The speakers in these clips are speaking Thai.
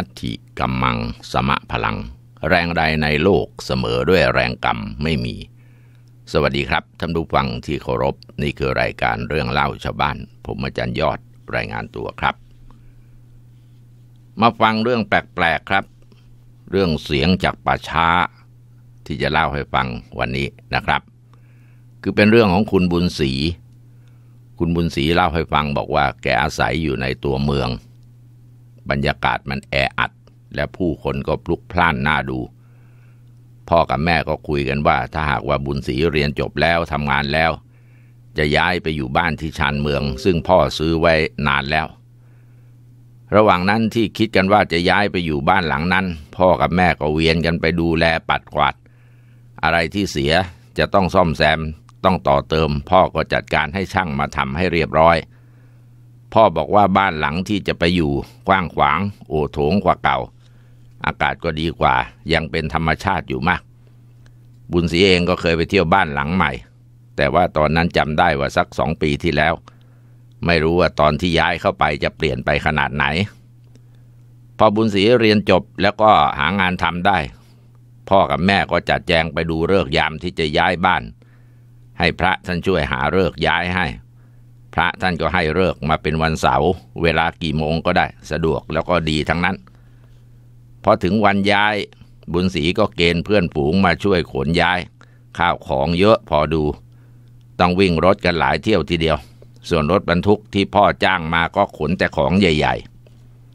ัตถิกัมมังสมะพลัง แรงใดในโลกเสมอด้วยแรงกรรม ไม่มี สวัสดีครับท่านผู้ฟังที่เคารพนี่คือรายการเรื่องเล่าชาวบ้าน ผมอาจารย์ยอดรายงานตัวครับ มาฟังเรื่องแปลกๆครับ เรื่องเสียงจากป่าช้าที่จะเล่าให้ฟังวันนี้นะครับ คือเป็นเรื่องของคุณบุญศรีคุณบุญศรีเล่าให้ฟังบอกว่าแกอาศัยอยู่ในตัวเมืองบรรยากาศมันแออัด และผู้คนก็พลุกพล่านน่าดู พ่อกับแม่ก็คุยกันว่า ถ้าหากว่าบุญศรีเรียนจบแล้วทำงานแล้ว จะย้ายไปอยู่บ้านที่ชานเมือง ซึ่งพ่อซื้อไว้นานแล้ว ระหว่างนั้นที่คิดกันว่าจะย้ายไปอยู่บ้านหลังนั้น พ่อกับแม่ก็ เวียนกันไปดูแลปัดกวาด อะไรที่เสียจะต้องซ่อมแซมต้องต่อเติม พ่อก็จัดการให้ช่างมาทำให้เรียบร้อยพ่อบอกว่าบ้านหลังที่จะไปอยู่กว้างขวางโอโถงกว่าเก่า อากาศก็ดีกว่ายังเป็นธรรมชาติอยู่มาก บุญศรีเองก็เคยไปเที่ยวบ้านหลังใหม่ แต่ว่าตอนนั้นจำได้ว่าสักสองปีที่แล้ว ไม่รู้ว่าตอนที่ย้ายเข้าไปจะเปลี่ยนไปขนาดไหน พอบุญศรีเรียนจบแล้วก็หางานทำได้ พ่อกับแม่ก็จัดแจงไปดูเลิกยามที่จะย้ายบ้าน ให้พระท่านช่วยหาเลิกย้ายให้พระท่านก็ให้เลิกมาเป็นวันเสาร์เวลากี่โมงก็ได้สะดวกแล้วก็ดีทั้งนั้น พอถึงวันย้าย บุญศรีก็เกณฑ์เพื่อนฝูงมาช่วยขนย้าย ข้าวของเยอะพอดู ต้องวิ่งรถกันหลายเที่ยวทีเดียว ส่วนรถบรรทุกที่พ่อจ้างมาก็ขนแต่ของใหญ่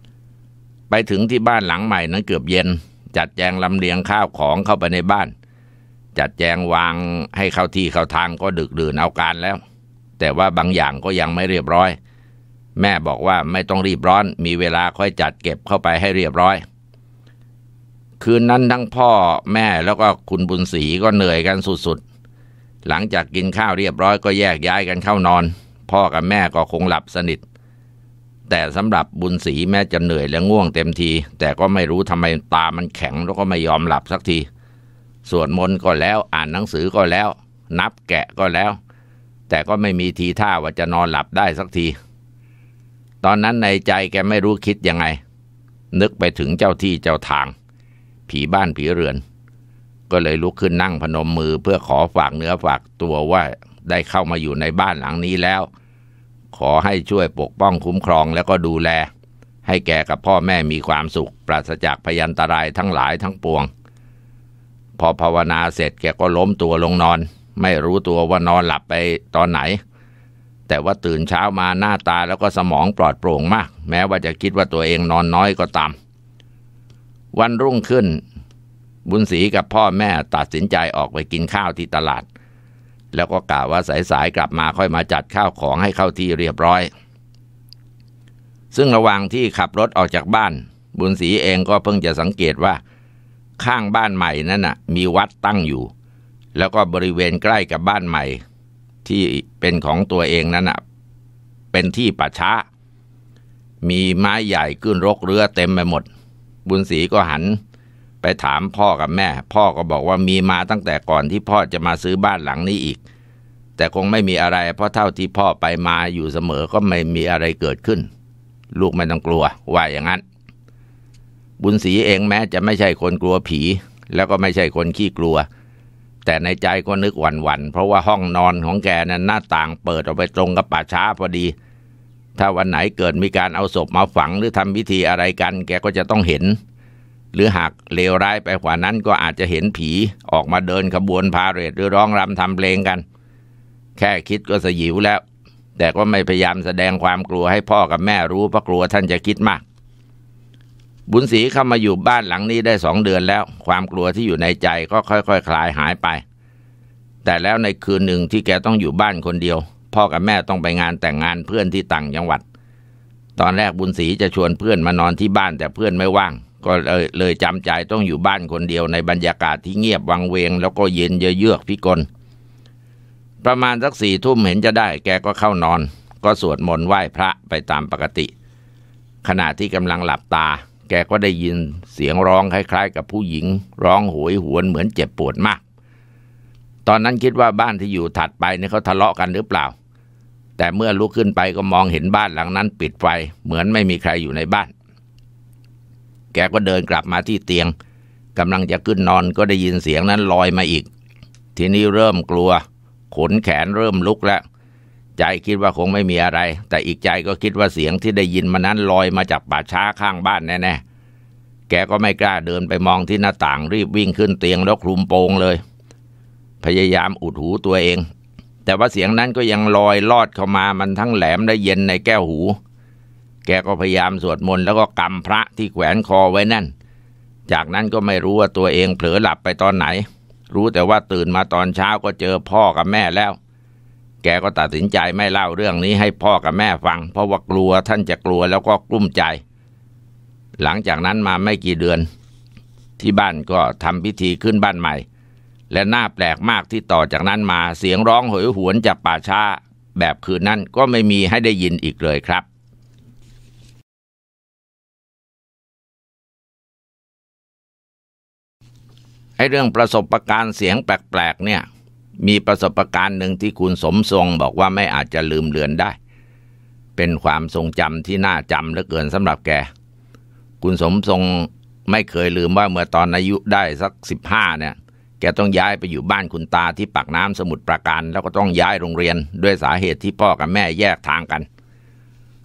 ๆ ไปถึงที่บ้านหลังใหม่นั้นเกือบเย็น จัดแจงลำเลียงข้าวของเข้าไปในบ้าน จัดแจงวางให้เข้าที่เข้าทางก็ดึกดื่นเอาการแล้วแต่ว่าบางอย่างก็ยังไม่เรียบร้อย แม่บอกว่าไม่ต้องรีบร้อน มีเวลาค่อยจัดเก็บเข้าไปให้เรียบร้อย คืนนั้นทั้งพ่อแม่แล้วก็คุณบุญศรีก็เหนื่อยกันสุดๆหลังจากกินข้าวเรียบร้อยก็แยกย้ายกันเข้านอน พ่อกับแม่ก็คงหลับสนิท แต่สำหรับบุญศรีแม่จะเหนื่อยและง่วงเต็มที แต่ก็ไม่รู้ทำไมตามันแข็งแล้วก็ไม่ยอมหลับสักทีสวดมนต์ก็แล้วอ่านหนังสือก็แล้ว นับแกะก็แล้วแต่ก็ไม่มีทีท่าว่าจะนอนหลับได้สักที ตอนนั้นในใจแกไม่รู้คิดยังไง นึกไปถึงเจ้าที่เจ้าทาง ผีบ้านผีเรือน ก็เลยลุกขึ้นนั่งพนมมือเพื่อขอฝากเนื้อฝากตัวว่าได้เข้ามาอยู่ในบ้านหลังนี้แล้ว ขอให้ช่วยปกป้องคุ้มครองแล้วก็ดูแล ให้แก กับพ่อแม่มีความสุขปราศจากพยันตรายทั้งหลายทั้งปวง พอภาวนาเสร็จแกก็ล้มตัวลงนอนไม่รู้ตัวว่านอนหลับไปตอนไหน แต่ว่าตื่นเช้ามาหน้าตาแล้วก็สมองปลอดโปร่งมาก แม้ว่าจะคิดว่าตัวเองนอนน้อยก็ตาม วันรุ่งขึ้น บุญศรีกับพ่อแม่ตัดสินใจออกไปกินข้าวที่ตลาด แล้วก็กะว่าสายๆกลับมาค่อยมาจัดข้าวของให้เข้าที่เรียบร้อย ซึ่งระหว่างที่ขับรถออกจากบ้าน บุญศรีเองก็เพิ่งจะสังเกตว่า ข้างบ้านใหม่นั้นน่ะมีวัดตั้งอยู่แล้วก็บริเวณใกล้กับบ้านใหม่ที่เป็นของตัวเองนั้นนะเป็นที่ป่าช้า มีไม้ใหญ่ขึ้นรกเรือเต็มไปหมด บุญศรีก็หัน ไปถามพ่อกับแม่ พ่อก็บอกว่ามีมาตั้งแต่ก่อนที่พ่อจะมาซื้อบ้านหลังนี้อีก แต่คงไม่มีอะไร เพราะเท่าที่พ่อไปมาอยู่เสมอ ก็ไม่มีอะไรเกิดขึ้น ลูกไม่ต้องกลัว ว่าอย่างนั้น บุญศรีเองแม้จะไม่ใช่คนกลัวผี แล้วก็ไม่ใช่คนขี้กลัวแต่ในใจก็นึกหวั่นๆเพราะว่าห้องนอนของแกนั้นหน้าต่างเปิดออกไปตรงกับป่าช้าพอดีถ้าวันไหนเกิดมีการเอาศพมาฝังหรือทำพิธีอะไรกัน แกก็จะต้องเห็น หรือหากเลวร้ายไปกว่านั้นก็อาจจะเห็นผีออกมาเดินขบวนพาเหรดหรือร้องรำทำเพลงกัน แค่คิดก็สยิวแล้ว แต่ก็ไม่พยายามแสดงความกลัวให้พ่อกับแม่รู้เพราะกลัวท่านจะคิดมากบุญศรีเข้ามาอยู่บ้านหลังนี้ได้สองเดือนแล้ว ความกลัวที่อยู่ในใจก็ค่อยๆคคลายหายไป แต่แล้วในคืนหนึ่งที่แกต้องอยู่บ้านคนเดียว พ่อกับแม่ต้องไปงานแต่งงานเพื่อนที่ต่างจังหวัด ตอนแรกบุญศรีจะชวนเพื่อนมานอนที่บ้านแต่เพื่อนไม่ว่าง ก็เลยเลยจำใจต้องอยู่บ้านคนเดียว ในบรรยากาศที่เงียบวังเวง แล้วก็เย็นเยือกพิกลประมาณสักสี่ทุ่มเห็นจะได้ แกก็เข้านอน ก็สวดมนต์ไหว้พระไปตามปกติ ขณะที่กำลังหลับตาแก ก็ได้ยินเสียงร้องคล้ายๆ กับผู้หญิงร้องโหยหวนเหมือนเจ็บปวดมาก ตอนนั้นคิดว่าบ้านที่อยู่ถัดไป เนี่ยเขาทะเลาะกันหรือเปล่า แต่เมื่อลุกขึ้นไปก็มองเห็นบ้านหลังนั้น ปิดไฟเหมือนไม่มีใครอยู่ในบ้าน แกก็เดินกลับมาที่เตียงกำลังจะขึ้นนอนก็ได้ยินเสียงนั้นลอยมาอีก ทีนี้เริ่มกลัว ขนแขนเริ่มลุกแล้วใจคิดว่าคงไม่มีอะไร แต่อีกใจก็คิดว่าเสียงที่ได้ยินมานั้นลอยมาจากป่าช้าข้างบ้านแน่ ๆ แกก็ไม่กล้าเดินไปมองที่หน้าต่างรีบวิ่งขึ้นเตียงแล้วคลุมโปงเลย พยายามอุดหูตัวเอง แต่ว่าเสียงนั้นก็ยังลอยลอดเข้ามามันทั้งแหลมและเย็นในแก้วหู แกก็พยายามสวดมนต์แล้วก็กำพระที่แขวนคอไว้นั่น จากนั้นก็ไม่รู้ว่าตัวเองเผลอหลับไปตอนไหน รู้แต่ว่าตื่นมาตอนเช้าก็เจอพ่อกับแม่แล้วแกก็ตัดสินใจไม่เล่าเรื่องนี้ให้พ่อกับแม่ฟัง เพราะว่ากลัวท่านจะกลัวแล้วก็กลุ้มใจ หลังจากนั้นมาไม่กี่เดือนที่บ้านก็ทำพิธีขึ้นบ้านใหม่ และน่าแปลกมากที่ต่อจากนั้นมาเสียงร้องหอยหวนจากป่าช้าแบบคืนนั้น ก็ไม่มีให้ได้ยินอีกเลยครับไอเรื่องประสบะการณ์เสียงแปลกๆเนี่ยมีประสบการณ์หนึ่งที่คุณสมทรงบอกว่าไม่อาจจะลืมเลือนได้ เป็นความทรงจำที่น่าจำเหลือเกินสำหรับแก คุณสมทรงไม่เคยลืมว่าเมื่อตอนอายุได้สักสิบห้าเนี่ย แกต้องย้ายไปอยู่บ้านคุณตาที่ปากน้ำสมุทรปราการแล้วก็ต้องย้ายโรงเรียนด้วยสาเหตุที่พ่อกับแม่แยกทางกัน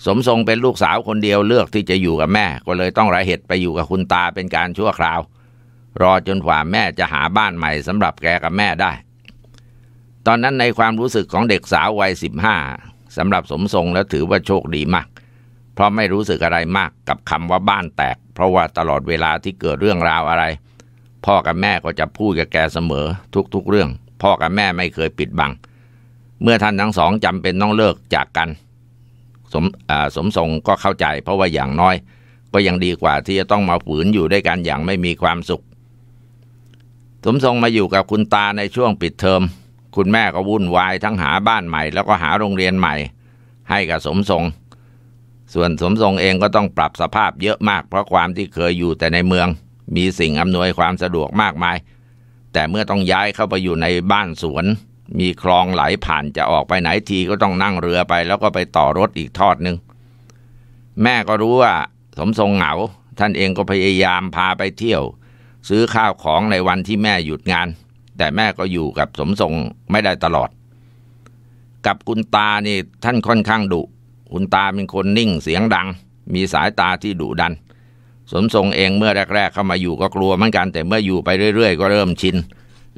สมทรงเป็นลูกสาวคนเดียวเลือกที่จะอยู่กับแม่ ก็เลยต้องรเหตุไปอยู่กับคุณตาเป็นการชั่วคราว รอจนกว่าแม่จะหาบ้านใหม่สำหรับแกกับแม่ได้ตอนนั้นในความรู้สึกของเด็กสาววัยสิบห้าสำหรับสมทรงแล้วถือว่าโชคดีมาก เพราะไม่รู้สึกอะไรมากกับคำว่าบ้านแตก เพราะว่าตลอดเวลาที่เกิดเรื่องราวอะไร พ่อกับแม่ก็จะพูดกับแกเสมอ ทุกๆ เรื่อง พ่อกับแม่ไม่เคยปิดบัง เมื่อท่านทั้งสองจำเป็นต้องเลิกจากกัน สมสมทรงก็เข้าใจ เพราะว่าอย่างน้อย ก็ยังดีกว่าที่จะต้องมาฝืนอยู่ด้วยกันอย่างไม่มีความสุข สมทรงมาอยู่กับคุณตาในช่วงปิดเทอมคุณแม่ก็วุ่นวายทั้งหาบ้านใหม่แล้วก็หาโรงเรียนใหม่ ให้กับสมทรง ส่วนสมทรงเองก็ต้องปรับสภาพเยอะมาก เพราะความที่เคยอยู่แต่ในเมือง มีสิ่งอำนวยความสะดวกมากมาย แต่เมื่อต้องย้ายเข้าไปอยู่ในบ้านสวน มีคลองไหลผ่านจะออกไปไหนทีก็ต้องนั่งเรือไป แล้วก็ไปต่อรถอีกทอดหนึ่งแม่ก็รู้ว่าสมทรงเหงาท่านเองก็พยายามพาไปเที่ยว ซื้อข้าวของในวันที่แม่หยุดงานแต่แม่ก็อยู่กับสมทรงไม่ได้ตลอด กับคุณตานี่ท่านค่อนข้างดุคุณตาเป็นคนนิ่งเสียงดัง มีสายตาที่ดุดัน สมทรงเองเมื่อแรกๆ เข้ามาอยู่ก็กลัวเหมือนกันแต่เมื่ออยู่ไปเรื่อย ๆ ก็เริ่มชิน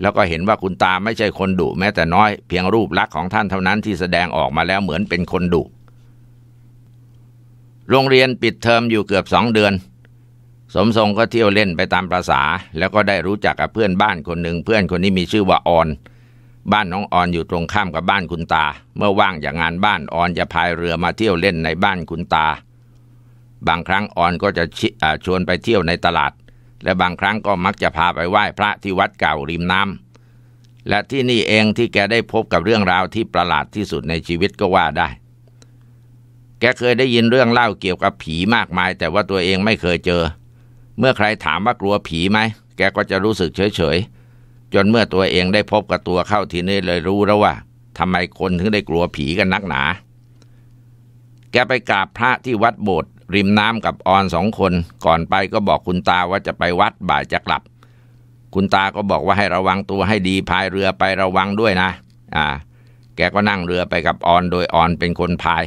แล้วก็เห็นว่าคุณตาไม่ใช่คนดุแม้แต่น้อย เพียงรูปลักษณ์ของท่านเท่านั้นที่แสดงออกมาแล้วเหมือนเป็นคนดุโรงเรียนปิดเทอมอยู่เกือบสองเดือนสมทรงก็เที่ยวเล่นไปตามประษา แล้วก็ได้รู้จักกับเพื่อนบ้านคนหนึ่งเพื่อนคนนี้มีชื่อว่าออน บ้านน้องออนอยู่ตรงข้ามกับบ้านคุณตา เมื่อว่างจากงานบ้านออนจะพายเรือมาเที่ยวเล่นในบ้านคุณตา บางครั้งออนก็จะชวนไปเที่ยวในตลาด และบางครั้งก็มักจะพาไปไหว้พระที่วัดเก่าริมน้ำ และที่นี่เองที่แกได้พบกับเรื่องราวที่ประหลาดที่สุดในชีวิตก็ว่าได้ แกเคยได้ยินเรื่องเล่าเกี่ยวกับผีมากมาย แต่ว่าตัวเองไม่เคยเจอเมื่อใครถามว่ากลัวผีไหม แกก็จะรู้สึกเฉยเฉย จนเมื่อตัวเองได้พบกับตัวเข้าทีนี้เลยรู้แล้วว่าทำไมคนถึงได้กลัวผีกันนักหนา แกไปกราบพระที่วัดโบสถ์ริมน้ำกับออนสองคน ก่อนไปก็บอกคุณตาว่าจะไปวัดบ่ายจะกลับ คุณตาก็บอกว่าให้ระวังตัวให้ดีพายเรือไประวังด้วยนะ อ่า แกก็นั่งเรือไปกับออนโดยออนเป็นคนพาย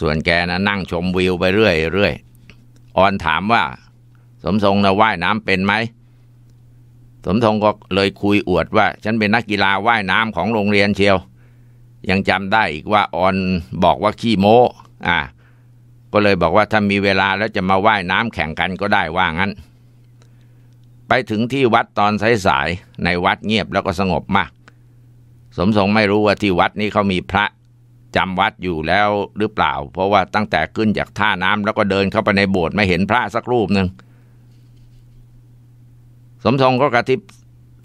ส่วนแกนะนั่งชมวิวไปเรื่อยเรื่อยออนถามว่าสมทรงนะว่ายน้ำเป็นไหมสมทรงก็เลยคุยอวดว่าฉันเป็นนักกีฬาว่ายน้ำของโรงเรียนเชียว ยังจำได้อีกว่าออนบอกว่าขี้โม้ อ่าก็เลยบอกว่าถ้ามีเวลาแล้วจะมาว่ายน้ำแข่งกันก็ได้ว่างั้น ไปถึงที่วัดตอนสายๆในวัดเงียบแล้วก็สงบมาก สมทรงไม่รู้ว่าที่วัดนี้เขามีพระจำวัดอยู่แล้วหรือเปล่า เพราะว่าตั้งแต่ขึ้นจากท่าน้ำแล้วก็เดินเข้าไปในโบสถ์ไม่เห็นพระสักรูปหนึ่งสมทรงก็กระทิบ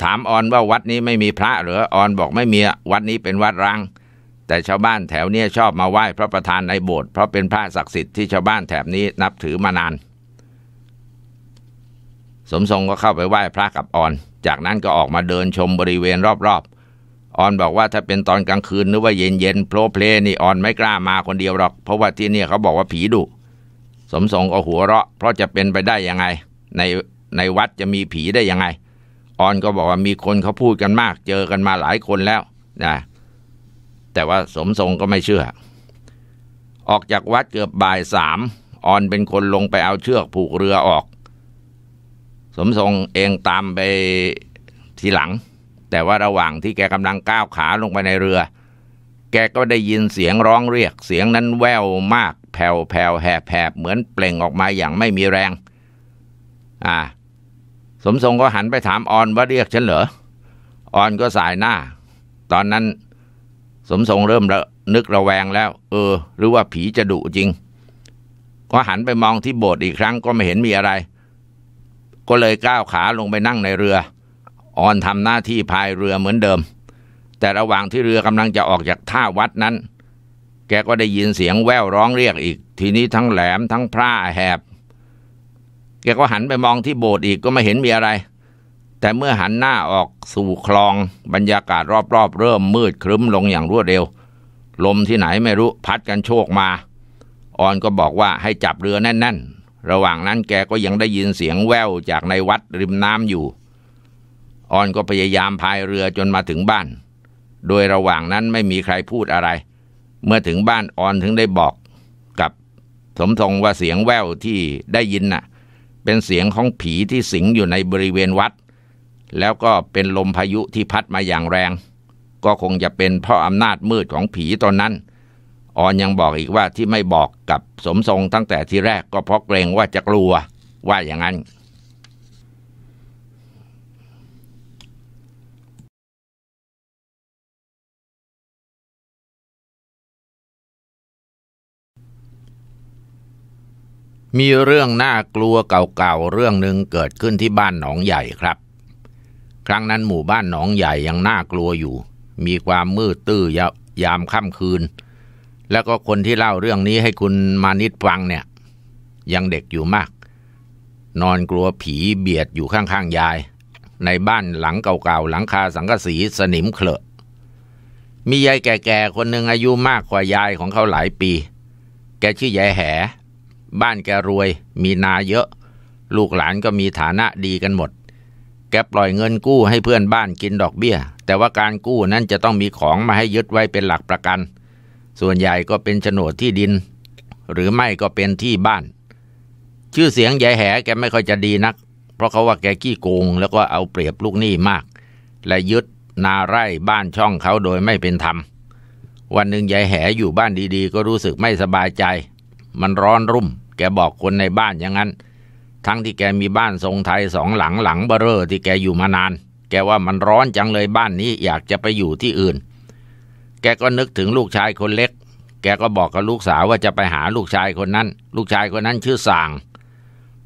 ถามออนว่าวัดนี้ไม่มีพระหรือออนบอกไม่มีวัดนี้เป็นวัดร้างแต่ชาวบ้านแถวเนี้ยชอบมาไหว้พระประธานในโบสถ์เพราะเป็นพระศักดิ์สิทธิ์ที่ชาวบ้านแถบนี้นับถือมานาน สมทรงก็เข้าไปไหว้พระกับออนจากนั้นก็ออกมาเดินชมบริเวณรอบๆออนบอกว่าถ้าเป็นตอนกลางคืนหรือว่าเย็นๆโพลเพลนี่ออนไม่กล้ามาคนเดียวหรอก เพราะว่าที่นี่เขา บอกว่าผีดุสมทรงก็หัวเราะ เพราะจะเป็นไปได้ยังไงในในวัดจะมีผีได้ยังไง ออนก็บอกว่ามีคนเขาพูดกันมากเจอกันมาหลายคนแล้วนะแต่ว่าสมทรงก็ไม่เชื่อ ออกจากวัดเกือบบ่ายสามออนเป็นคนลงไปเอาเชือกผูกเรือออก สมทรงเองตามไปทีหลัง แต่ว่าระหว่างที่แกกำลังก้าวขาลงไปในเรือ แกก็ได้ยินเสียงร้องเรียก เสียงนั้นแววมาก แผ่วแผ่วแหบแผบเหมือนเปล่งออกมาอย่างไม่มีแรง อ่าสมทรงก็หันไปถามออนว่าเรียกฉันเหรอ ออนก็ สาย หน้า ตอนนั้นสมทรงเริ่มระนึก ระแวงแล้ว เออ หรือว่าผีจะดุจริง ก็หันไปมองที่โบสถ์อีกครั้ง ก็ไม่เห็นมีอะไร ก็เลยก้าวขาลงไปนั่งในเรือ ออนทำหน้าที่พายเรือเหมือนเดิม แต่ระหว่างที่เรือกำลังจะออกจากท่าวัดนั้น แกก็ได้ยินเสียงแววร้องเรียกอีก ทีนี้ทั้งแหลมทั้งพระแหบแกก็หันไปมองที่โบสถ์อีกก็ไม่เห็นมีอะไร แต่เมื่อหันหน้าออกสู่คลองบรรยากาศรอบๆ เริ่มมืดครึ้มลงอย่างรวดเร็ว ลมที่ไหนไม่รู้พัดกันโชกมา ออนก็บอกว่าให้จับเรือแน่น ๆ ระหว่างนั้นแกก็ยังได้ยินเสียงแววจากในวัดริมน้ำอยู่ ออนก็พยายามพายเรือจนมาถึงบ้าน โดยระหว่างนั้นไม่มีใครพูดอะไร เมื่อถึงบ้านออนถึงได้บอก กับสมทงว่าเสียงแววที่ได้ยินน่ะเป็นเสียงของผีที่สิงอยู่ในบริเวณวัด แล้วก็เป็นลมพายุที่พัดมาอย่างแรง ก็คงจะเป็นเพราะอำนาจมืดของผีตอนนั้น ออนยังบอกอีกว่าที่ไม่บอกกับสมทรงตั้งแต่ที่แรกก็เพราะเกรงว่าจะกลัว ว่าอย่างนั้นมีเรื่องน่ากลัวเก่าๆ เรื่องหนึ่งเกิดขึ้นที่บ้านหนองใหญ่ครับ ครั้งนั้นหมู่บ้านหนองใหญ่ยังน่ากลัวอยู่ มีความมืดตื้อยยามค่ำคืน แล้วก็คนที่เล่าเรื่องนี้ให้คุณมานิดฟังเนี่ย ยังเด็กอยู่มาก นอนกลัวผีเบียดอยู่ข้างๆ ยาย ในบ้านหลังเก่าๆ หลังคาสังกะสีสนิมเคลอะ มียายแก่ๆ คนหนึ่งอายุมากกว่ายายของเขาหลายปี แกชื่อยายแหบ้านแกรวย มีนาเยอะ ลูกหลานก็มีฐานะดีกันหมด แกปล่อยเงินกู้ให้เพื่อนบ้านกินดอกเบี้ย แต่ว่าการกู้นั้นจะต้องมีของมาให้ยึดไว้ เป็นหลักประกัน ส่วนใหญ่ก็เป็นโฉนดที่ดิน หรือไม่ก็เป็นที่บ้าน ชื่อเสียงยายแหแกไม่ค่อยจะดีนัก เพราะเขาว่าแกขี้โกงแล้วก็เอาเปรียบลูกหนี้มาก และยึดนาไร่บ้านช่องเขาโดยไม่เป็นธรรมวันหนึ่งยายแหอยู่บ้านดีๆ ก็รู้สึกไม่สบายใจ มันร้อนรุ่มแกบอกคนในบ้านอย่างนั้น ทั้งที่แกมีบ้านทรงไทยสองหลังหลังเบอร์ที่แกอยู่มานาน แกว่ามันร้อนจังเลยบ้านนี้อยากจะไปอยู่ที่อื่น แกก็นึกถึงลูกชายคนเล็ก แกก็บอกกับลูกสาวว่าจะไปหาลูกชายคนนั้น ลูกชายคนนั้นชื่อสาง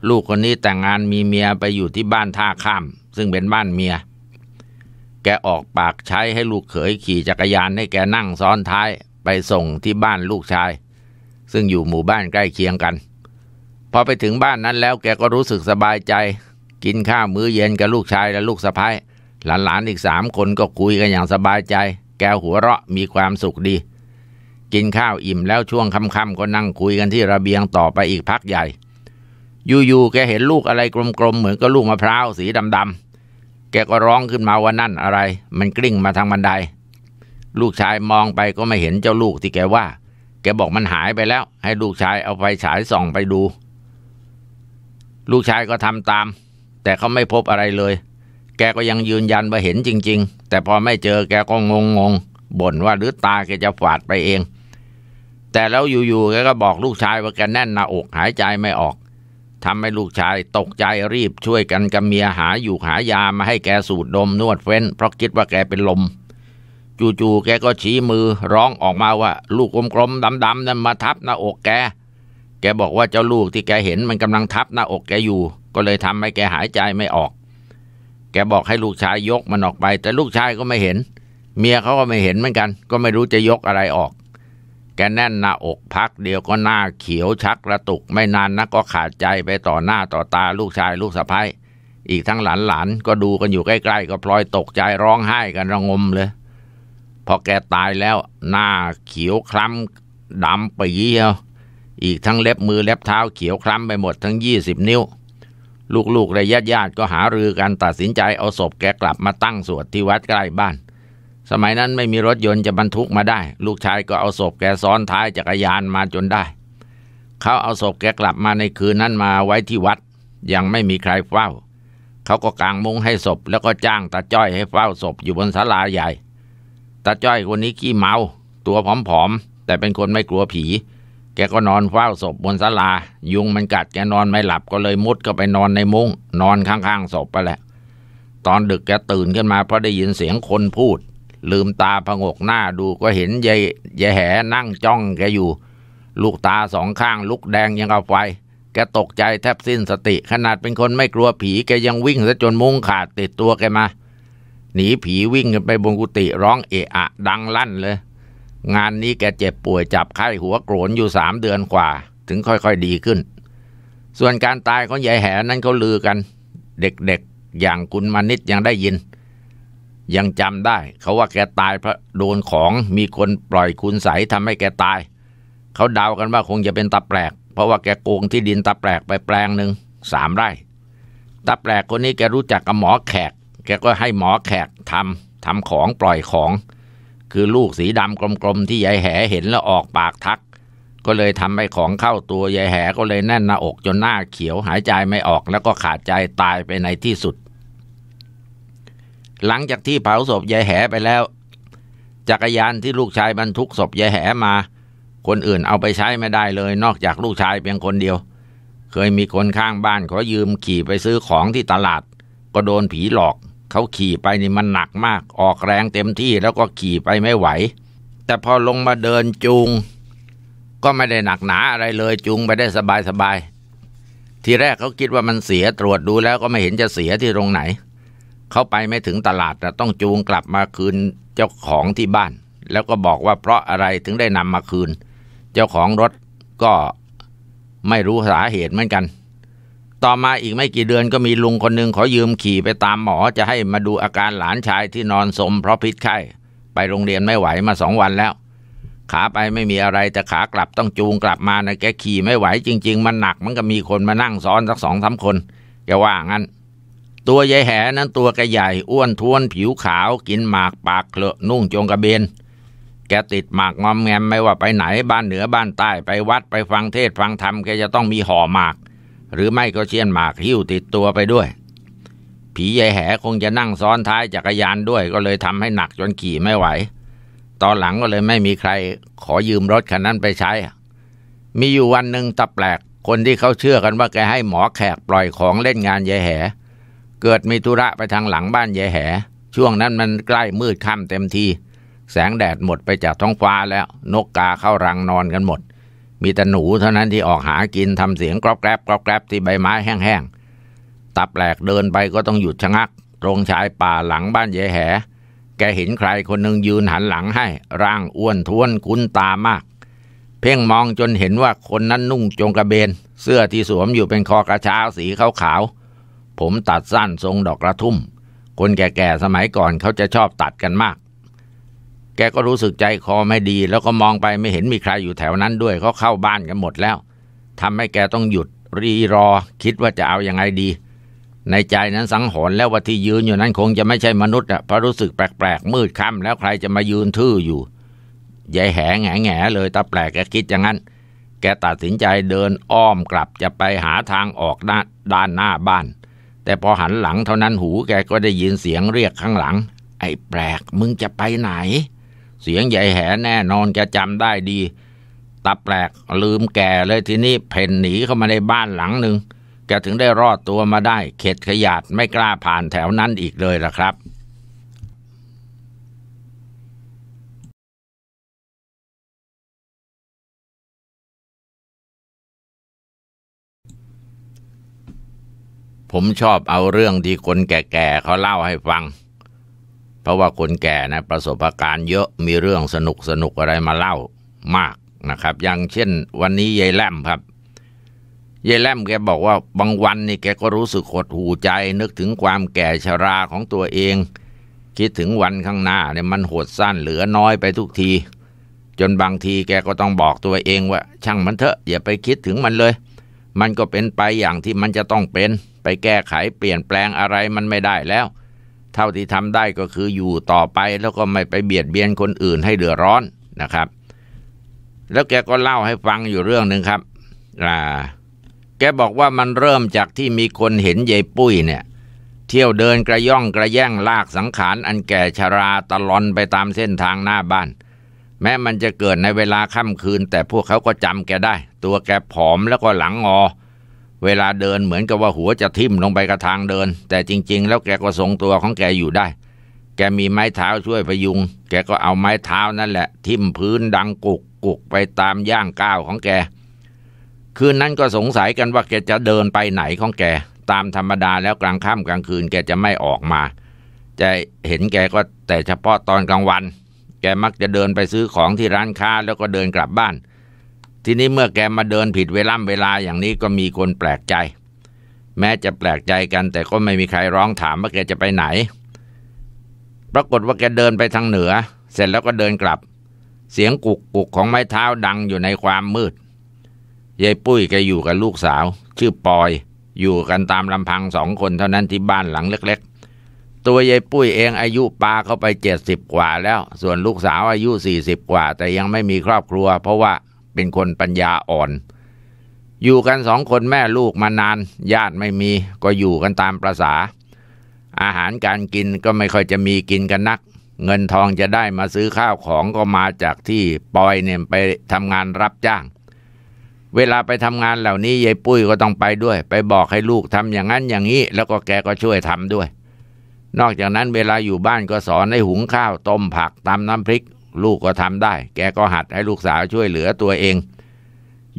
ลูกคนนี้แต่งงานมีเมียไปอยู่ที่บ้านท่าข้าม ซึ่งเป็นบ้านเมีย แกออกปากใช้ให้ลูกเขยขี่จักรยานให้แกนั่งซ้อนท้ายไปส่งที่บ้านลูกชาย ซึ่งอยู่หมู่บ้านใกล้เคียงกันพอไปถึงบ้านนั้นแล้วแกก็รู้สึกสบายใจ กินข้าวมื้อเย็นกับลูกชายและลูกสะพ้ายหลานๆอีกสามคนก็คุยกันอย่างสบายใจ แกหัวเราะมีความสุขดี กินข้าวอิ่มแล้วช่วงค่ำๆก็นั่งคุยกันที่ระเบียงต่อไปอีกพักใหญ่อยู่ๆแกเห็นลูกอะไรกลมๆเหมือนกับลูกมะพร้าวสีดำๆแกก็ร้องขึ้นมาว่านั่นอะไร มันกลิ้งมาทางบันได ลูกชายมองไปก็ไม่เห็นเจ้าลูกที่แกว่า แกบอกมันหายไปแล้ว ให้ลูกชายเอาไฟฉายส่องไปดูลูกชายก็ทำตาม แต่เขาไม่พบอะไรเลย แกก็ยังยืนยันว่าเห็นจริงๆ แต่พอไม่เจอแกก็งงงบ่นว่าหรือตาแกจะฝาดไปเอง แต่แล้วอยู่ๆแกก็บอกลูกชายว่าแกแน่นหน้าอกหายใจไม่ออกทำให้ลูกชายตกใจรีบช่วยกันกับเมียหาอยู่หายามาให้แกสูดดมนวดเฟ้นเพราะคิดว่าแกเป็นลม จู่ๆแกก็ชี้มือร้องออกมาว่าลูกกลมๆดำๆนั้นมาทับหน้าอกแกแกบอกว่าเจ้าลูกที่แกเห็นมันกำลังทับหน้าอกแกอยู่ ก็เลยทำให้แกหายใจไม่ออก แกบอกให้ลูกชายยกมันออกไป แต่ลูกชายก็ไม่เห็น เมียเขาก็ไม่เห็นเหมือนกัน ก็ไม่รู้จะยกอะไรออก แกแน่นหน้าอกพัก เดียวก็หน้าเขียวชักกระตุก ไม่นานนักก็ขาดใจไปต่อหน้าต่อตาลูกชายลูกสะพ้ายอีกทั้งหลานหลานก็ดูกันอยู่ใกล้ ๆ ก็พลอยตกใจร้องไห้กันระงมเลยพอแกตายแล้วหน้าเขียวคล้ำดำปีเหียอีกทั้งเล็บมือเล็บเท้าเขียวคล้ำไปหมดทั้งยี่สิบนิ้ว ลูกๆและญาติญาติก็หารือกันตัดสินใจเอาศพแกกลับมาตั้งสวดที่วัดใกล้บ้าน สมัยนั้นไม่มีรถยนต์จะบรรทุกมาได้ ลูกชายก็เอาศพแกซ้อนท้ายจักรยานมาจนได้ เขาเอาศพแกกลับมาในคืนนั้นมาไว้ที่วัด ยังไม่มีใครเฝ้า เขาก็กางมุ้งให้ศพ แล้วก็จ้างตาจ้อยให้เฝ้าศพอยู่บนศาลาใหญ่ตาจ้อยคนนี้ขี้เมา ตัวผอมๆแต่เป็นคนไม่กลัวผีแกก็นอนเฝ้าศพบนศาลา ยุงมันกัดแกนอนไม่หลับก็เลยมุดเข้าไปนอนในมุง้ง นอนข้างๆศพไปแหละตอนดึกแกตื่นขึ้นมาเพราะได้ยินเสียงคนพูด ลืมตาผงกหน้าดูก็เห็นยายยายแหนั่งจ้องแกอยู่ ลูกตาสองข้างลุกแดงยังเอาไฟ แกตกใจแทบสิ้นสติ ขนาดเป็นคนไม่กลัวผีแกยังวิ่งซะจนมุ้งขาดติดตัวแกมา หนีผีวิ่งไปบนกุฏิร้องเอะอะ ดังลั่นเลยงานนี้แกเจ็บป่วยจับไข้หัวโกรนอยู่สามเดือนกว่า ถึงค่อยๆดีขึ้น ส่วนการตายของยายแหนั้นเขาลือกัน เด็กๆอย่างคุณมานิตยังได้ยิน ยังจำได้ เขาว่าแกตายเพราะโดนของมีคนปล่อยคุณใสทำให้แกตายเขาเดากันว่าคงจะเป็นตาแปลก เพราะว่าแกโกงที่ดินตาแปลกไปแปลงหนึ่งสามไร่ตาแปลกคนนี้แกรู้จักกับหมอแขก แกก็ให้หมอแขกทำทำของปล่อยของคือลูกสีดำกลมๆที่ยายแหเห็นแล้วออกปากทัก ก็เลยทำให้ของเข้าตัวยายแหก็เลยแน่นหน้าอกจนหน้าเขียวหายใจไม่ออกแล้วก็ขาดใจตายไปในที่สุด หลังจากที่เผาศพยายแหไปแล้วจักรยานที่ลูกชายบรรทุกศพยายแหมา คนอื่นเอาไปใช้ไม่ได้เลยนอกจากลูกชายเพียงคนเดียว เคยมีคนข้างบ้านขอยืมขี่ไปซื้อของที่ตลาด ก็โดนผีหลอกเขาขี่ไป นี่มันหนักมากออกแรงเต็มที่แล้วก็ขี่ไปไม่ไหว แต่พอลงมาเดินจูง ก็ไม่ได้หนักหนาอะไรเลยจูงไปได้สบายสบายทีแรกเขาคิดว่ามันเสียตรวจดูแล้วก็ไม่เห็นจะเสียที่ตรงไหน เขาไปไม่ถึงตลาดนะต้องจูงกลับมาคืนเจ้าของที่บ้าน แล้วก็บอกว่าเพราะอะไรถึงได้นำมาคืน เจ้าของรถก็ไม่รู้สาเหตุเหมือนกันต่อมาอีกไม่กี่เดือนก็มีลุงคนหนึ่งขอยืมขี่ไปตามหมอจะให้มาดูอาการหลานชายที่นอนสมเพราะพิษไข้ไปโรงเรียนไม่ไหวมาสองวันแล้ว ขาไปไม่มีอะไรแต่ขากลับต้องจูงกลับมานะแกขี่ไม่ไหว จริงๆมันหนักมันก็มีคนมานั่งซ้อน สักสองสาคนแกว่างั้น ตัวยายแหนั้น ตัวแกใหญ่อ้วนท้วนผิวขาวกินหมากปากเคลอะนุ่งจงกระเบนแกติดหมากงอมแงมไม่ว่าไปไหนบ้านเหนือบ้านใต้ไปวัดไปฟังเทศฟังธรรมแกจะต้องมีห่อหมากหรือไม่ก็เชียนหมากหิ้วติดตัวไปด้วย ผียายแหคงจะนั่งซ้อนท้ายจักรยานด้วยก็เลยทำให้หนักจนขี่ไม่ไหว ตอนหลังก็เลยไม่มีใครขอยืมรถคันนั้นไปใช้ มีอยู่วันหนึ่งตะแปลกคนที่เขาเชื่อกันว่าแกให้หมอแขกปล่อยของเล่นงานยายแห เกิดมีธุระไปทางหลังบ้านยายแห ช่วงนั้นมันใกล้มืดค่ำเต็มที แสงแดดหมดไปจากท้องฟ้าแล้ว นกกาเข้ารังนอนกันหมดมีแต่หนูเท่านั้นที่ออกหากินทำเสียงกรอบแกรบกรอบแกรบที่ใบไม้แห้งๆ ตับแหลกเดินไปก็ต้องหยุดชะงักตรงชายป่าหลังบ้านเยแห แกเห็นใครคนหนึ่งยืนหันหลังให้ร่างอ้วนท้วนคุ้นตามาก เพ่งมองจนเห็นว่าคนนั้นนุ่งจงกระเบน เสื้อที่สวมอยู่เป็นคอกระชาสีขาวๆ ผมตัดสั้นทรงดอกกระทุ่ม คนแก่ๆ สมัยก่อนเขาจะชอบตัดกันมากแกก็รู้สึกใจคอไม่ดี แล้วก็มองไปไม่เห็นมีใครอยู่แถวนั้นด้วยเขาเข้าบ้านกันหมดแล้วทำให้แกต้องหยุด รีรอคิดว่าจะเอาอยัางไงดี ในใจนั้นสังหรณ์แล้วว่าที่ยืนอยู่นั้นคงจะไม่ใช่มนุษย์อะเพราะรู้สึกแปลกๆ มืดค่ำแล้วใครจะมายืนทื่ออยู่ยายแหงแงแเลยตาแปลกแกคิดอย่างนั้นแกตัดสินใจเดินอ้อมกลับ จะไปหาทางออกด้านหน้าบ้าน แต่พอหันหลังเท่านั้นหูแกก็ได้ยินเสียงเรียกข้างหลัง ไอ้แปลกมึงจะไปไหนเสียงใหญ่แหแน่นอนแกจำได้ดีตาแปลกลืมแกเลยทีนี้ เพ่นหนีเข้ามาในบ้านหลังหนึ่งแกถึงได้รอดตัวมาได้ เข็ดขยาด ไม่กล้าผ่านแถวนั้นอีกเลยล่ะครับ ผมชอบเอาเรื่องที่คนแก่ๆเขาเล่าให้ฟังเพราะว่าคนแก่นะประสบาการณ์ เยอะมีเรื่องสนุกสนุกอะไรมาเล่ามากนะครับ อย่างเช่นวันนี้ยายแลมครับยายแลมแกบอกว่าบางวันนี่แกก็รู้สึกหดหูใจ นึกถึงความแก่ชาราของตัวเอง คิดถึงวันข้างหน้าเนี่ยมันโหดสั้นเหลือน้อยไปทุกที จนบางทีแกก็ต้องบอกตัวเองว่า ช่างมันเถอะอย่าไปคิดถึงมันเลย มันก็เป็นไปอย่างที่มันจะต้องเป็น ไปแก้ไขเปลี่ยนแปลงอะไรมันไม่ได้แล้วเท่าที่ทำได้ก็คืออยู่ต่อไปแล้วก็ไม่ไปเบียดเบียนคนอื่นให้เดือดร้อนนะครับ แล้วแกก็เล่าให้ฟังอยู่เรื่องหนึ่งครับอ่าแกบอกว่ามันเริ่มจากที่มีคนเห็นยายปุ้ยเนี่ย เที่ยวเดินกระย่องกระแย่งลากสังขาร อันแก่ชาราตลอนไปตามเส้นทางหน้าบ้าน แม้มันจะเกิดในเวลาค่ำคืนแต่พวกเขาก็จำแกได้ ตัวแกผอมแล้วก็หลังงอเวลาเดินเหมือนกับว่าหัวจะทิ่มลงไปกระทางเดิน แต่จริงๆ แล้วแกก็ทรงตัวของแกอยู่ได้ แกมีไม้เท้าช่วยพยุง แกก็เอาไม้เท้านั่นแหละทิ่มพื้นดังกุกกุกไปตามย่างก้าวของแก คืนนั้นก็สงสัยกันว่าแกจะเดินไปไหนของแก ตามธรรมดาแล้วกลางค่ำกลางคืน แกจะไม่ออกมา จะเห็นแกก็แต่เฉพาะตอนกลางวัน แกมักจะเดินไปซื้อของที่ร้านค้าแล้วก็เดินกลับบ้านทีนี้เมื่อแกมาเดินผิดเวล่ำเวลาอย่างนี้ก็มีคนแปลกใจ แม้จะแปลกใจกัน แต่ก็ไม่มีใครร้องถามว่าแกจะไปไหนปรากฏว่าแกเดินไปทางเหนือ เสร็จแล้วก็เดินกลับ เสียงกุกกุกของไม้เท้าดังอยู่ในความมืด ยายปุ้ยแกอยู่กับลูกสาว ชื่อปอย อยู่กันตามลำพังสองคนเท่านั้นที่บ้านหลังเล็กๆ ตัวยายปุ้ยเองอายุปาเข้าไปเจ็ดสิบกว่าแล้วส่วนลูกสาวอายุสี่สิบกว่า แต่ยังไม่มีครอบครัวเพราะว่าเป็นคนปัญญาอ่อน อยู่กันสองคนแม่ลูกมานาน ญาติไม่มีก็อยู่กันตามประษาอาหารการกินก็ไม่ค่อยจะมีกินกันนัก เงินทองจะได้มาซื้อข้าวของก็มาจากที่ปอยเนี่ยไปทำงานรับจ้าง เวลาไปทำงานเหล่านี้ยายปุ้ยก็ต้องไปด้วย ไปบอกให้ลูกทำอย่างนั้นอย่างนี้ แล้วก็แกก็ช่วยทำด้วย นอกจากนั้นเวลาอยู่บ้านก็สอนให้ หุงข้าว ต้มผักตำน้ำพริกลูกก็ทำได้แกก็หัดให้ลูกสาวช่วยเหลือตัวเอง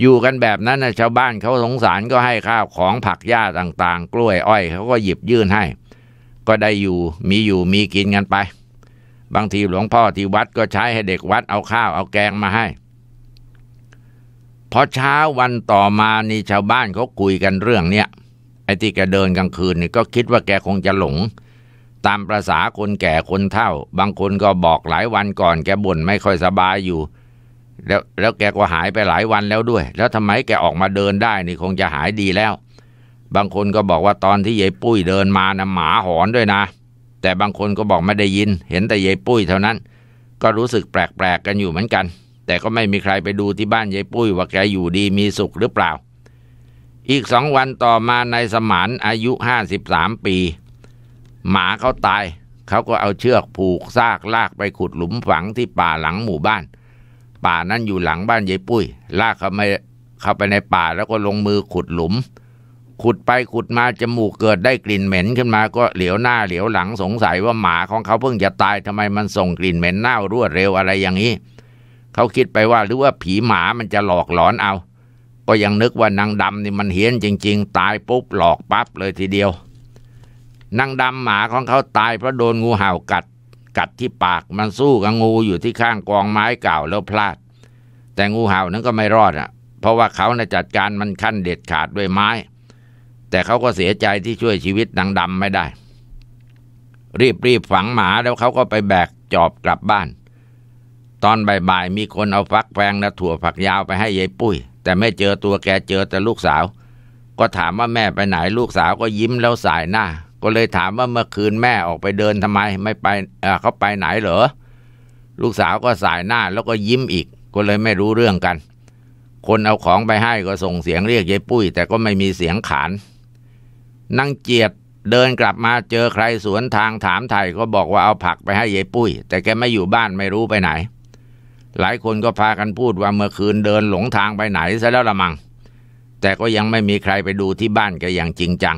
อยู่กันแบบนั้นนะชาวบ้านเขาสงสารก็ให้ข้าวของผักหญ้าต่างๆ กล้วยอ้อยเขาก็หยิบยื่นให้ก็ได้อยู่มีอยู่มีกินกันไป บางทีหลวงพ่อที่วัดก็ใช้ให้เด็กวัดเอาข้าวเอาแกงมาให้พอเช้าวันต่อมานี่ชาวบ้านเขาคุยกันเรื่องเนี้ยไอ้ที่แกเดินกลางคืนนี่ก็คิดว่าแกคงจะหลงตามประษาคนแก่คนเฒ่า บางคนก็บอกหลายวันก่อนแกบ่นไม่ค่อยสบายอยู่ แล้วแล้วแกก็หายไปหลายวันแล้วด้วย แล้วทำไมแกออกมาเดินได้นี่คงจะหายดีแล้ว บางคนก็บอกว่าตอนที่ยายปุ้ยเดินมานะหมาหอนด้วยนะ แต่บางคนก็บอกไม่ได้ยินเห็นแต่ยายปุ้ยเท่านั้น ก็รู้สึกแปลกๆกันอยู่เหมือนกัน แต่ก็ไม่มีใครไปดูที่บ้านยายปุ้ย ว่าแกอยู่ดีมีสุขหรือเปล่า อีกสองวันต่อมานายสมานอายุห้าสิบสามปีหมาเขาตาย เขาก็เอาเชือกผูกซากลากไปขุดหลุมฝังที่ป่าหลังหมู่บ้าน ป่านั้นอยู่หลังบ้านยายปุ้ย ลากเขาไปเข้าไปในป่าแล้วก็ลงมือขุดหลุม ขุดไปขุดมาจมูกเกิดได้กลิ่นเหม็นขึ้นมาก็เหลียวหน้าเหลียวหลังสงสัยว่าหมาของเขาเพิ่งจะตายทำไมมันส่งกลิ่นเหม็นเน่ารวดเร็วอะไรอย่างนี้เขาคิดไปว่าหรือว่าผีหมามันจะหลอกหลอนเอา ก็ยังนึกว่านางดำนี่มันเฮี้ยนจริง ๆ ตายปุ๊บหลอกปั๊บเลยทีเดียวนางดำหมาของเขาตายเพราะโดนงูเห่ากัด กัดที่ปาก มันสู้กับงูอยู่ที่ข้างกองไม้เก่าแล้วพลาด แต่งูเห่านั้นก็ไม่รอดอ่ะ เพราะว่าเขาในจัดการมันขั้นเด็ดขาดด้วยไม้ แต่เขาก็เสียใจที่ช่วยชีวิตนางดำไม่ได้ รีบรีบฝังหมาแล้วเขาก็ไปแบกจอบกลับบ้าน ตอนบ่ายๆมีคนเอาฟักแฟงและถั่วผักยาวไปให้ยายปุ้ย แต่ไม่เจอตัวแกเจอแต่ลูกสาว ก็ถามว่าแม่ไปไหนลูกสาวก็ยิ้มแล้วสายหน้าก็เลยถามว่าเมื่อคืนแม่ออกไปเดินทำไมไม่ไปเขาไปไหนเหรอ ลูกสาวก็สายหน้าแล้วก็ยิ้มอีก ก็เลยไม่รู้เรื่องกัน คนเอาของไปให้ก็ส่งเสียงเรียกยายปุ้ย แต่ก็ไม่มีเสียงขานนางเจียบเดินกลับมาเจอใครสวนทางถามไทยก็บอกว่าเอาผักไปให้ยายปุ้ย แต่แกไม่อยู่บ้านไม่รู้ไปไหน หลายคนก็พากันพูดว่าเมื่อคืนเดินหลงทางไปไหนซะแล้วละมัง แต่ก็ยังไม่มีใครไปดูที่บ้านแกอย่างจริงจัง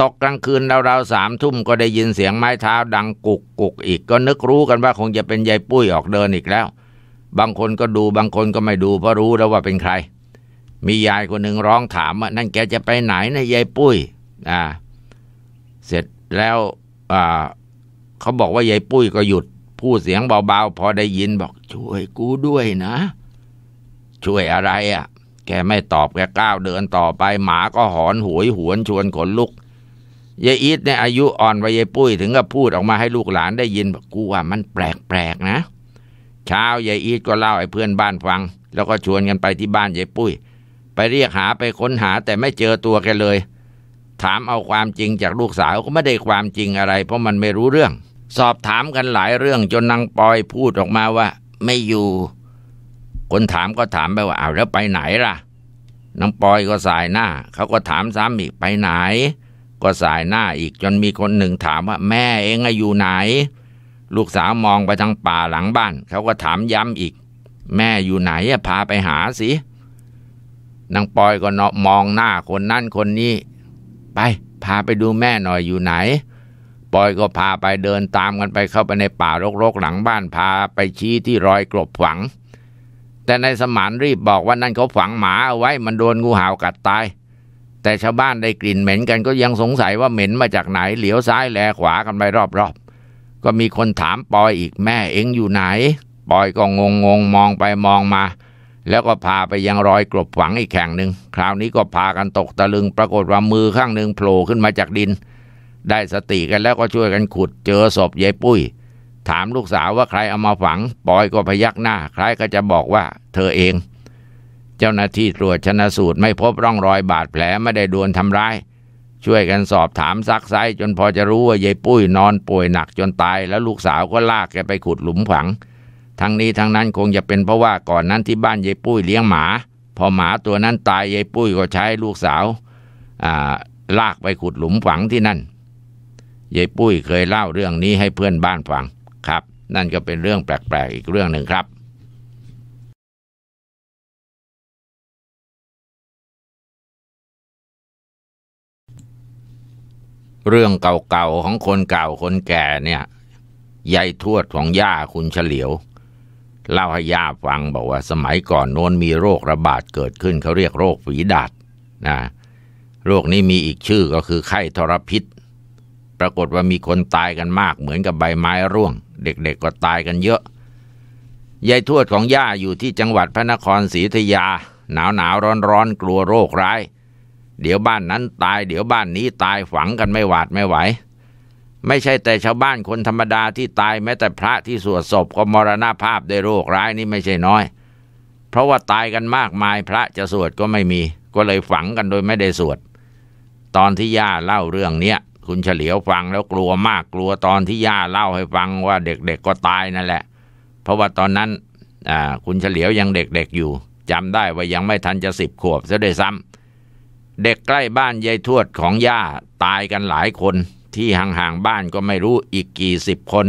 ตกกลางคืนราวๆสามทุ่มก็ได้ยินเสียงไม้เท้า ดังกุกกุกอีก ก็นึกรู้กันว่าคงจะเป็นยายปุ้ยออกเดินอีกแล้ว บางคนก็ดูบางคนก็ไม่ดูเพราะรู้แล้วว่าเป็นใคร มียายคนหนึ่งร้องถามว่านั่นแกจะไปไหนนะยายปุ้ยอ่าเสร็จแล้วอ่าเขาบอกว่ายายปุ้ยก็หยุดพูดเสียงเบาๆพอได้ยินบอกช่วย กูด้วยนะ ช่วยอะไรอะ่ะแกไม่ตอบแกก้าวเดินต่อไป หมาก็หอนหวยหวนชวนขนลุกยายอีทเนี่ยอายุอ่อนวัยายปุ้ย ถึงกับพูดออกมาให้ลูกหลานได้ยินกูว่า มันแปลกๆนะเช้ายายอีทก็เล่าให้เพื่อนบ้านฟัง แล้วก็ชวนกันไปที่บ้านยายปุ้ยไปเรียกหาไปค้นหาแต่ไม่เจอตัวแกเลย ถามเอาความจริงจากลูกสาวก็ไม่ได้ความจริงอะไร เพราะมันไม่รู้เรื่อง สอบถามกันหลายเรื่องจนนางปอยพูดออกมาว่า ไม่อยู่ คนถามก็ถามไปว่าเอาแล้วไปไหนล่ะนางปอยก็สายหน้าเขาก็ถามซ้ำอีกไปไหนก็สายหน้าอีกจนมีคนหนึ่งถามว่า แม่เองอยู่ไหน ลูกสาวมองไปทางป่าหลังบ้าน เขาก็ถามย้ำอีก แม่อยู่ไหนพาไปหาสินางปอยก็นมองหน้าคนนั่นคนนี้ ไป พาไปดูแม่หน่อยอยู่ไหนปอยก็พาไปเดินตามกันไปเข้าไปในป่ารกๆหลังบ้านพาไปชี้ที่รอยกลบฝังแต่ในสมานรีบบอกว่านั่นเขาฝังหมาเอาไว้มันโดนงูเห่ากัดตายแต่ชาวบ้านได้กลิ่นเหม็นกันก็ยังสงสัยว่าเหม็นมาจากไหน เหลียวซ้ายแลขวากันไปรอบๆ ก็มีคนถามปอยอีกแม่เอ็งอยู่ไหนปอยก็งงงมองไปมองมา แล้วก็พาไปยังรอยกลบฝังอีกแข่งหนึ่งคราวนี้ก็พากันตกตะลึงปรากฏว่ามือข้างหนึ่งโผล่ขึ้นมาจากดิน ได้สติกันแล้วก็ช่วยกันขุดเจอศพยายปุ้ย ถามลูกสาวว่าใครเอามาฝังปอยก็พยักหน้า ใครก็จะบอกว่าเธอเองเจ้าหน้าที่ตรวจชนะสูตรไม่พบร่องรอยบาดแผลไม่ได้โดนทำร้าย ช่วยกันสอบถามซักไซจนพอจะรู้ว่ายายปุ้ยนอนป่วยหนักจนตาย แล้วลูกสาวก็ลากแกไปขุดหลุมฝัง ทั้งนี้ทั้งนั้นคงจะเป็นเพราะว่าก่อนนั้นที่บ้านยายปุ้ยเลี้ยงหมา พอหมาตัวนั้นตายยายปุ้ยก็ใช้ลูกสาว ลากไปขุดหลุมฝังที่นั่นยายปุ้ยเคยเล่าเรื่องนี้ให้เพื่อนบ้านฟังครับนั่นก็เป็นเรื่องแปลกๆอีกเรื่องหนึ่งครับเรื่องเก่าๆของคนเก่าคนแก่เนี่ยยายทวดของย่าคุณเฉลียว เล่าให้ย่าฟังบอกว่า สมัยก่อนโน้นมีโรคระบาดเกิดขึ้นเขาเรียกโรคฝีดาดนะโรคนี้มีอีกชื่อก็คือไข้ทรพิษ ปรากฏว่ามีคนตายกันมากเหมือนกับใบไม้ร่วง เด็กๆก็ตายกันเยอะ ยายทวดของย่าอยู่ที่จังหวัดพระนครศรีธยา หนาวหนาวร้อนๆกลัวโรคร้ายเดี๋ยวบ้านนั้นตายเดี๋ยวบ้านนี้ตายฝังกันไม่หวาดไม่ไหวไม่ใช่แต่ชาวบ้านคนธรรมดาที่ตายแม้แต่พระที่สวดศพก็มรณาภาพด้วยโรคร้ายนี่ไม่ใช่น้อย เพราะว่าตายกันมากมายพระจะสวดก็ไม่มี ก็เลยฝังกันโดยไม่ได้สวด ตอนที่ย่าเล่าเรื่องเนี้ยคุณเฉลียวฟังแล้วกลัวมากกลัวตอนที่ย่าเล่าให้ฟังว่าเด็กๆก็ตายนั่นแหละ เพราะว่าตอนนั้นคุณเฉลียวยังเด็กๆอยู่จำได้ว่ายังไม่ทันจะสิบขวบซะด้วยซ้ำเด็กใกล้บ้านยายทวดของย่าตายกันหลายคนที่ห่างๆบ้านก็ไม่รู้อีกกี่สิบคน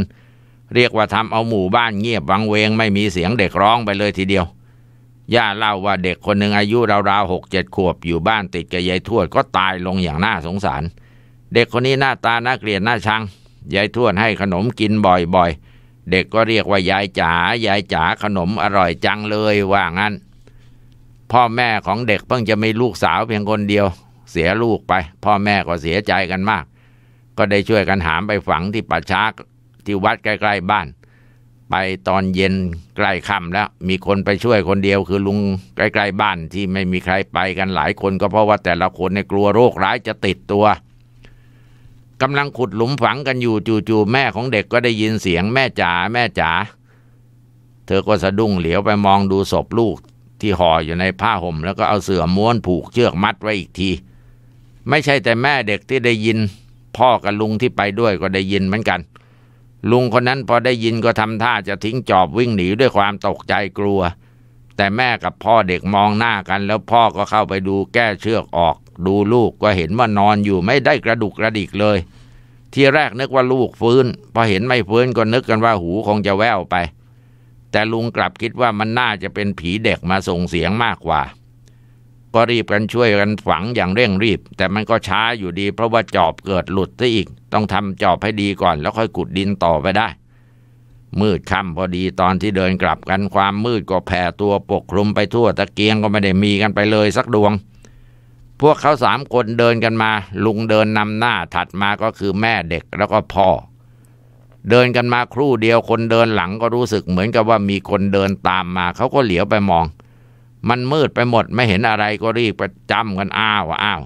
เรียกว่าทำเอาหมู่บ้านเงียบวังเวงไม่มีเสียงเด็กร้องไปเลยทีเดียว ย่าเล่าว่าเด็กคนหนึ่งอายุราวๆหกเจ็ดขวบอยู่บ้านติดกับยายทวดก็ตายลงอย่างน่าสงสาร เด็กคนนี้หน้าตาน่าเกลียดน่าชังยายทวดให้ขนมกินบ่อยๆ เด็กก็เรียกว่ายายจ๋ายายจ๋าขนมอร่อยจังเลยว่างั้นพ่อแม่ของเด็กเพิ่งจะมีลูกสาวเพียงคนเดียว เสียลูกไป พ่อแม่ก็เสียใจกันมาก ก็ได้ช่วยกันหามไปฝังที่ป่าช้าที่วัดใกล้ ๆบ้าน ไปตอนเย็นใกล้ค่ำแล้วมีคนไปช่วยคนเดียว คือลุงใกล้ๆบ้านที่ไม่มีใครไปกันหลายคนก็เพราะว่าแต่ละคนในกลัวโรคร้ายจะติดตัวกำลังขุดหลุมฝังกันอยู่จู่ๆแม่ของเด็กก็ได้ยินเสียงแม่จ๋าแม่จ๋าเธอก็สะดุ้งเหลียวไปมองดูศพลูกที่ห่ออยู่ในผ้าห่มแล้วก็เอาเสื่อม้วนผูกเชือกมัดไว้อีกที ไม่ใช่แต่แม่เด็กที่ได้ยิน พ่อกับลุงที่ไปด้วยก็ได้ยินเหมือนกัน ลุงคนนั้นพอได้ยินก็ทำท่าจะทิ้งจอบวิ่งหนีด้วยความตกใจกลัว แต่แม่กับพ่อเด็กมองหน้ากันแล้วพ่อก็เข้าไปดูแก้เชือกออก ดูลูกก็เห็นว่านอนอยู่ไม่ได้กระดุกกระดิกเลย ทีแรกนึกว่าลูกฟื้น พอเห็นไม่ฟื้นก็นึกกันว่าหูคงจะแววไปแต่ลุงกลับคิดว่ามันน่าจะเป็นผีเด็กมาส่งเสียงมากกว่า ก็รีบกันช่วยกันฝังอย่างเร่งรีบ แต่มันก็ช้าอยู่ดี เพราะว่าจอบเกิดหลุดซะอีก ต้องทำจอบให้ดีก่อน แล้วค่อยขุดดินต่อไปได้ มืดค่ำพอดีตอนที่เดินกลับกันความมืดก็แผ่ตัวปกคลุมไปทั่ว ตะเกียงก็ไม่ได้มีกันไปเลยสักดวง พวกเขาสามคนเดินกันมา ลุงเดินนำหน้าถัดมาก็คือแม่เด็กแล้วก็พ่อเดินกันมาครู่เดียวคนเดินหลังก็รู้สึกเหมือนกับว่ามีคนเดินตามมาเขาก็เหลียวไปมอง มันมืดไปหมดไม่เห็นอะไรก็รีบไปจำกันอ้าวอ้าว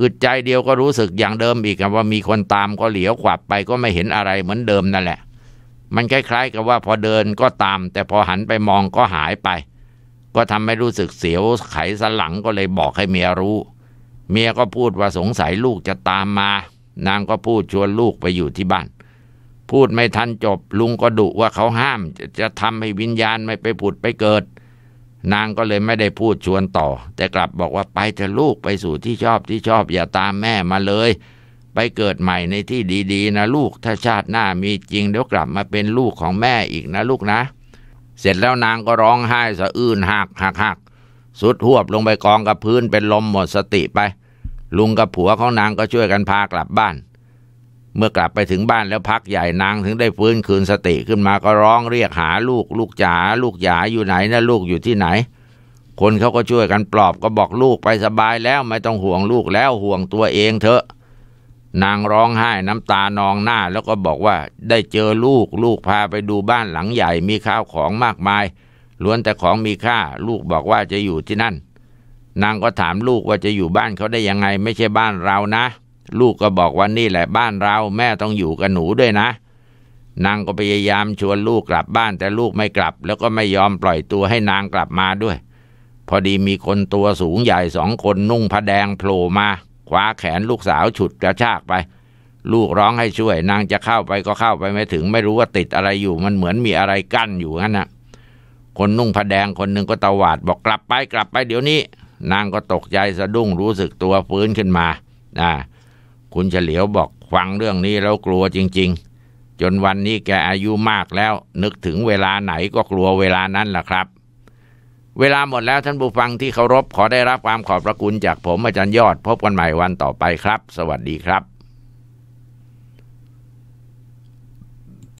อึดใจเดียวก็รู้สึกอย่างเดิมอีกว่ามีคนตามก็เหลียวขวับไปก็ไม่เห็นอะไรเหมือนเดิมนั่นแหละ มันคล้ายๆ กับว่าพอเดินก็ตาม แต่พอหันไปมองก็หายไป ก็ทำให้รู้สึกเสียวไขสันหลังก็เลยบอกให้เมียรู้เมียก็พูดว่าสงสัยลูกจะตามมา นางก็พูดชวนลูกไปอยู่ที่บ้านพูดไม่ทันจบลุงก็ดุว่าเขาห้ามจะจะทำให้วิญญาณไม่ไปผุดไปเกิด นางก็เลยไม่ได้พูดชวนต่อ แต่กลับบอกว่าไปเถอะลูกไปสู่ที่ชอบที่ชอบอย่าตามแม่มาเลย ไปเกิดใหม่ในที่ดีๆนะลูกถ้าชาติหน้ามีจริงเดี๋ยวกลับมาเป็นลูกของแม่อีกนะลูกนะ เสร็จแล้วนางก็ร้องไห้สะอื้นหักหักหักสุดหวบลงไปกองกับพื้นเป็นลมหมดสติไป ลุงกับผัวของนางก็ช่วยกันพากลับบ้านเมื่อกลับไปถึงบ้านแล้วพักใหญ่นางถึงได้ฟื้นคืนสติขึ้นมาก็ร้องเรียกหาลูกลูกจ๋าลูกหยาอยู่ไหนนะลูกอยู่ที่ไหน คนเขาก็ช่วยกันปลอบก็บอกลูกไปสบายแล้วไม่ต้องห่วงลูกแล้วห่วงตัวเองเถอะ นางร้องไห้น้ำตานองหน้าแล้วก็บอกว่า ได้เจอลูกลูกพาไปดูบ้านหลังใหญ่มีข้าวของมากมายล้วนแต่ของมีค่าลูกบอกว่าจะอยู่ที่นั่น นางก็ถามลูกว่าจะอยู่บ้านเขาได้ยังไงไม่ใช่บ้านเรานะลูกก็บอกว่านี่แหละบ้านเราแม่ต้องอยู่กับหนูด้วยนะ นางก็พยายามชวนลูกกลับบ้าน แต่ลูกไม่กลับ แล้วก็ไม่ยอมปล่อยตัวให้นางกลับมาด้วย พอดีมีคนตัวสูงใหญ่สองคนนุ่งผ้าแดงโผล่มา คว้าแขนลูกสาวฉุดกระชากไป ลูกร้องให้ช่วยนางจะเข้าไปก็เข้าไป ไม่ถึงไม่รู้ว่าติดอะไรอยู่มันเหมือนมีอะไรกั้นอยู่นั่นนะคนนุ่งผ้าแดงคนหนึ่งก็ตวาดบอกกลับไปกลับไป เดี๋ยวนี้ นางก็ตกใจสะดุ้งรู้สึกตัวฟื้นขึ้นมาอ่าคุณเฉลียวบอกฟังเรื่องนี้แล้วกลัวจริง ๆ จนวันนี้แกอายุมากแล้วนึกถึงเวลาไหนก็กลัวเวลานั้นล่ะครับ เวลาหมดแล้วท่านผู้ฟังที่เคารพขอได้รับความขอบพระคุณจากผมอาจารย์ยอดพบกันใหม่วันต่อไปครับ สวัสดีครับ